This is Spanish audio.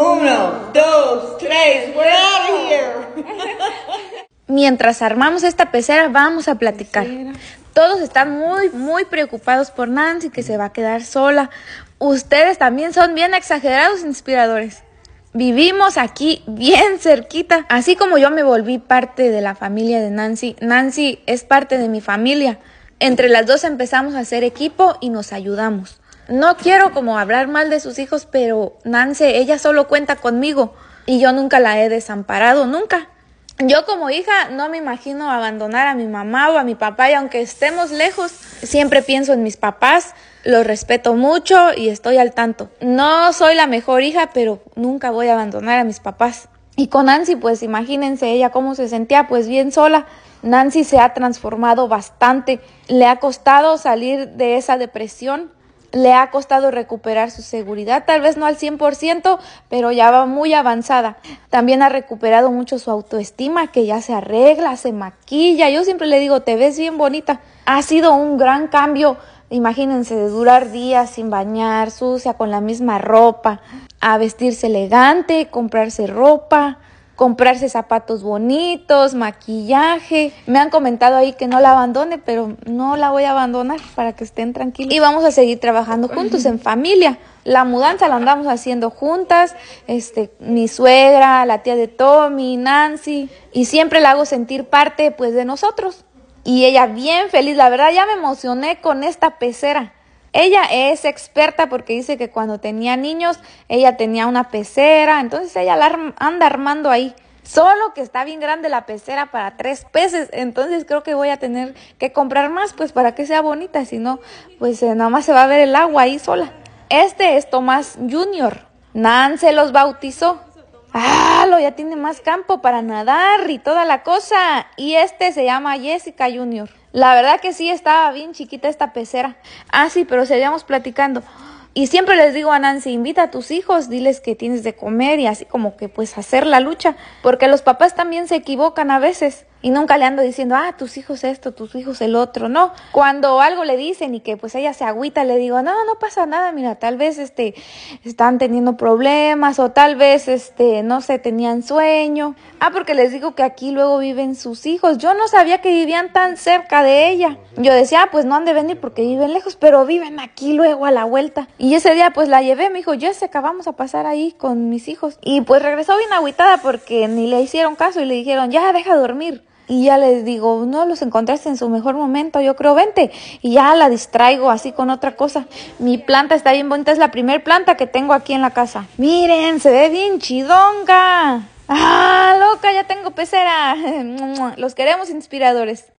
Uno, dos, tres, we're out of here. Mientras armamos esta pecera, vamos a platicar. Todos están muy, muy preocupados por Nancy, que se va a quedar sola. Ustedes también son bien exagerados e inspiradores. Vivimos aquí bien cerquita. Así como yo me volví parte de la familia de Nancy, Nancy es parte de mi familia. Entre las dos empezamos a hacer equipo y nos ayudamos no quiero como hablar mal de sus hijos, pero Nancy, ella solo cuenta conmigo y yo nunca la he desamparado, nunca. Yo como hija no me imagino abandonar a mi mamá o a mi papá y aunque estemos lejos, siempre pienso en mis papás, los respeto mucho y estoy al tanto. No soy la mejor hija, pero nunca voy a abandonar a mis papás. Y con Nancy, pues imagínense ella cómo se sentía, pues bien sola. Nancy se ha transformado bastante, le ha costado salir de esa depresión le ha costado recuperar su seguridad, tal vez no al 100%, pero ya va muy avanzada. También ha recuperado mucho su autoestima, que ya se arregla, se maquilla. Yo siempre le digo, te ves bien bonita. Ha sido un gran cambio, imagínense, de durar días sin bañar, sucia, con la misma ropa, a vestirse elegante, comprarse ropa, comprarse zapatos bonitos, maquillaje. Me han comentado ahí que no la abandone, pero no la voy a abandonar para que estén tranquilos. Y vamos a seguir trabajando juntos en familia. La mudanza la andamos haciendo juntas, este, mi suegra, la tía de Tommy, Nancy, y siempre la hago sentir parte pues de nosotros. Y ella bien feliz, la verdad ya me emocioné con esta pecera. Ella es experta porque dice que cuando tenía niños, ella tenía una pecera, entonces ella la anda armando ahí. Solo que está bien grande la pecera para tres peces, entonces creo que voy a tener que comprar más, pues para que sea bonita, si no, pues eh, nada más se va a ver el agua ahí sola. Este es Tomás Junior. Nan se los bautizó. Ah, lo ya tiene más campo para nadar y toda la cosa. Y este se llama Jessica Junior. La verdad que sí estaba bien chiquita esta pecera. Ah, sí, pero seguíamos platicando. Y siempre les digo a Nancy, invita a tus hijos, diles que tienes de comer y así como que pues hacer la lucha, porque los papás también se equivocan a veces y nunca le ando diciendo, ah, tus hijos esto, tus hijos el otro, no. Cuando algo le dicen y que pues ella se agüita, le digo, no, no pasa nada, mira, tal vez este están teniendo problemas o tal vez este no se sé, tenían sueño. Ah, porque les digo que aquí luego viven sus hijos. Yo no sabía que vivían tan cerca de ella. Yo decía, ah, pues no han de venir porque viven lejos, pero viven aquí luego a la vuelta. Y ese día pues la llevé, me dijo, se acabamos a pasar ahí con mis hijos. Y pues regresó bien agüitada porque ni le hicieron caso y le dijeron, ya deja dormir. Y ya les digo, no los encontraste en su mejor momento, yo creo, vente. Y ya la distraigo así con otra cosa. Mi planta está bien bonita, es la primer planta que tengo aquí en la casa. Miren, se ve bien chidonga. ¡Ah, loca! Ya tengo pecera. Los queremos inspiradores.